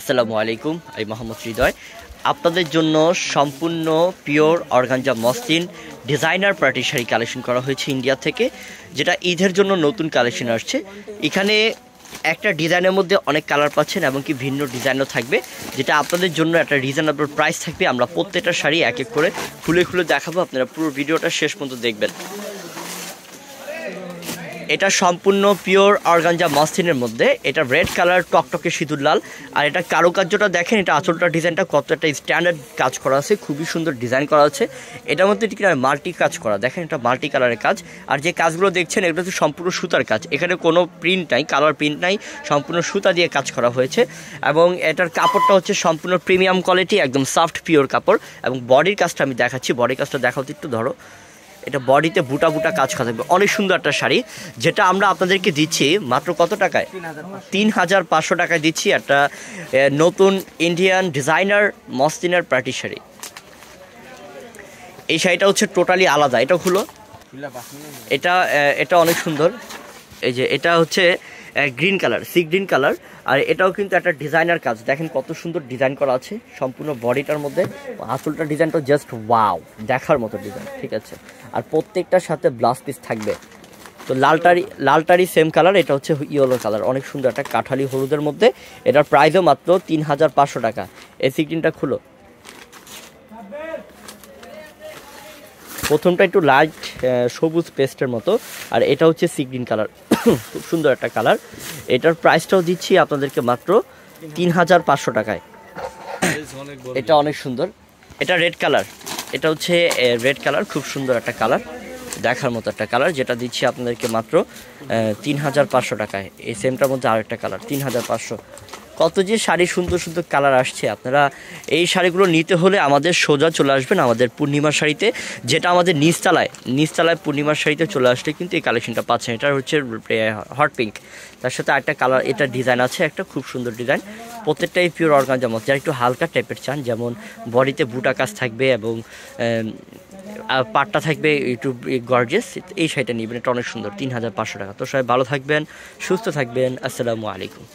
আসসালামু আলাইকুম আমি মোহাম্মদ হৃদয় আপনাদের জন্য সম্পূর্ণ pure organza muslin designer party sari collection করা হয়েছে ইন্ডিয়া থেকে যেটা ঈদের জন্য নতুন কালেকশন আসছে এখানে একটা ডিজাইনের মধ্যে অনেক কালার পাচ্ছেন এবং কি ভিন্ন ডিজাইনও থাকবে যেটা আপনাদের জন্য একটা রিজনেবল প্রাইস থাকবে আমরা প্রত্যেকটা শাড়ি এক এক করে খুলে খুলে দেখাবো আপনারা পুরো ভিডিওটা শেষ পর্যন্ত দেখবেন এটা সম্পূর্ণ পিওর অর্গানজা মসলিনের মধ্যে এটা রেড কালার টকটকে সিঁদুর লাল আর এটা কারুকার্যটা দেখেন এটা আঁচলটা ডিজাইনটা কত একটা স্ট্যান্ডার্ড কাজ করা আছে খুবই সুন্দর ডিজাইন করা আছে এটার মধ্যে ঠিক মাল্টি কাজ করা দেখেন এটা মাল্টি কালারের কাজ আর যে কাজগুলো দেখছেন এগুলো হচ্ছে সম্পূর্ণ সুতার কাজ এখানে কোনো প্রিন্ট নাই কালার প্রিন্ট নাই সম্পূর্ণ সুতা দিয়ে কাজ করা হয়েছে এবং এটার কাপড়টা হচ্ছে সম্পূর্ণ প্রিমিয়াম কোয়ালিটি একদম সফট পিওর কাপড় এবং বডির কাজটা আমি দেখাচ্ছি বডির কাজটা দেখাও একটু ধরো এটা বডিতে বুটা বুটা কাজ করা থাকবে অনেক সুন্দর একটা শাড়ি যেটা আমরা আপনাদেরকে দিচ্ছি মাত্র কত টাকায় তিন হাজার পাঁচশো টাকায় দিচ্ছি একটা নতুন ইন্ডিয়ান ডিজাইনার মস্তিনার পার্টি শাড়ি এই শাড়িটা হচ্ছে টোটালি আলাদা এটা হলো এটা এটা অনেক সুন্দর এই যে এটা হচ্ছে green colour sea green colour আর এটাও কিন্তু একটা ডিজাইনার কাজ দেখেন কত সুন্দর ডিজাইন করা আছে সম্পূর্ণ বডিটার মধ্যে আসলটা ডিজাইনটা জাস্ট ওয়াও দেখার মতো ডিজাইন ঠিক আছে আর প্রত্যেকটার সাথে ব্লাউজ পিস থাকবে তো লালটারি লালটারি সেম কালার এটা হচ্ছে ইয়েলো কালার অনেক সুন্দর একটা কাঠালি হলুদের মধ্যে এটার প্রাইসও মাত্র তিন হাজার পাঁচশো টাকা এই গ্রিনটা খুলো প্রথমটা একটু লাইট সবুজ পেস্টের মতো আর এটা হচ্ছে সিগ্রিন কালার খুব সুন্দর একটা কালার এটার প্রাইসটাও দিচ্ছি আপনাদেরকে মাত্র তিন হাজার পাঁচশো টাকায় এটা অনেক সুন্দর এটা রেড কালার এটা হচ্ছে রেড কালার খুব সুন্দর একটা কালার দেখার মতো একটা কালার যেটা দিচ্ছি আপনাদেরকে মাত্র তিন হাজার পাঁচশো টাকায় এই সেমটার মধ্যে আরেকটা কালার তিন হাজার পাঁচশো কত যে শাড়ি সুন্দর সুন্দর কালার আসছে আপনারা এই শাড়িগুলো নিতে হলে আমাদের সোজা চলে আসবেন আমাদের পূর্ণিমার শাড়িতে যেটা আমাদের নিচতলায় নিচতলায় পূর্ণিমার শাড়িতে চলে আসলে কিন্তু এই কালেকশনটা পাচ্ছেন এটা হচ্ছে হট পিঙ্ক তার সাথে একটা কালার এটা ডিজাইন আছে একটা খুব সুন্দর ডিজাইন প্রত্যেকটাই পিওর অর্গান মতো যারা একটু হালকা টাইপের চান যেমন বডিতে বুটা কাজ থাকবে এবং পাটটা থাকবে একটু গর্জেস এই শাড়িটা নিবেন এটা অনেক সুন্দর তিন হাজার পাঁচশো টাকা তো সবাই ভালো থাকবেন সুস্থ থাকবেন আসসালামু আলাইকুম